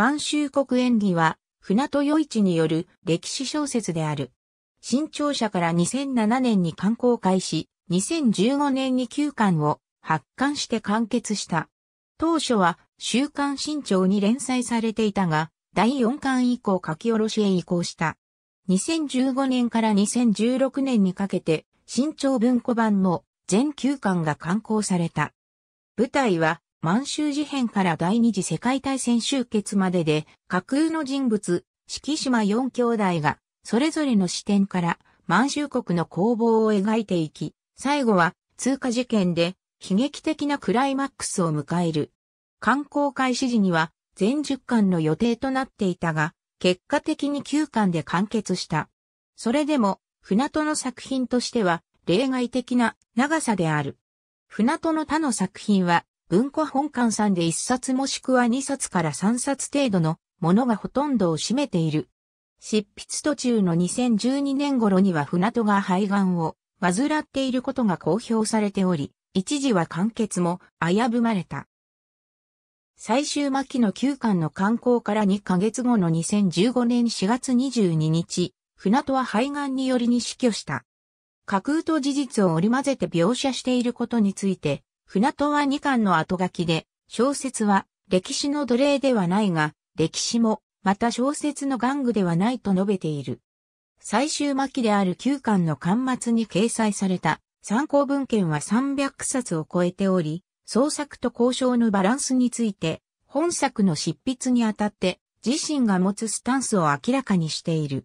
満州国演技は、船戸与一による歴史小説である。新潮社から2007年に刊行開始、2015年に9巻を発刊して完結した。当初は週刊新潮に連載されていたが、第4巻以降書き下ろしへ移行した。2015年から2016年にかけて、新潮文庫版の全9巻が刊行された。舞台は満州事変から第二次世界大戦終結までで、架空の人物、四季島四兄弟が、それぞれの視点から、満州国の攻防を描いていき、最後は、通過事件で、悲劇的なクライマックスを迎える。観光開始時には、全10巻の予定となっていたが、結果的に9巻で完結した。それでも、船戸の作品としては、例外的な長さである。船戸の他の作品は、文庫本館さんで1冊もしくは2冊から3冊程度のものがほとんどを占めている。執筆途中の2012年頃には船戸が肺がんを患っていることが公表されており、一時は完結も危ぶまれた。最終末期の旧館の刊行から2ヶ月後の2015年4月22日、船戸は肺がんによりに死去した。架空と事実を織り混ぜて描写していることについて、船戸は2巻の後書きで、小説は歴史の奴隷ではないが、歴史もまた小説の玩具ではないと述べている。最終巻である9巻の巻末に掲載された参考文献は300冊を超えており、創作と交渉のバランスについて、本作の執筆にあたって自身が持つスタンスを明らかにしている。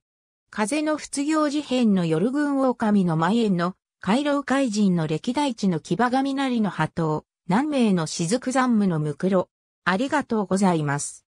風の仏行事変の夜軍狼の蔓延の回廊海人の歴代地の騎馬雷の波頭、南名の雫山無のむくろ。ありがとうございます。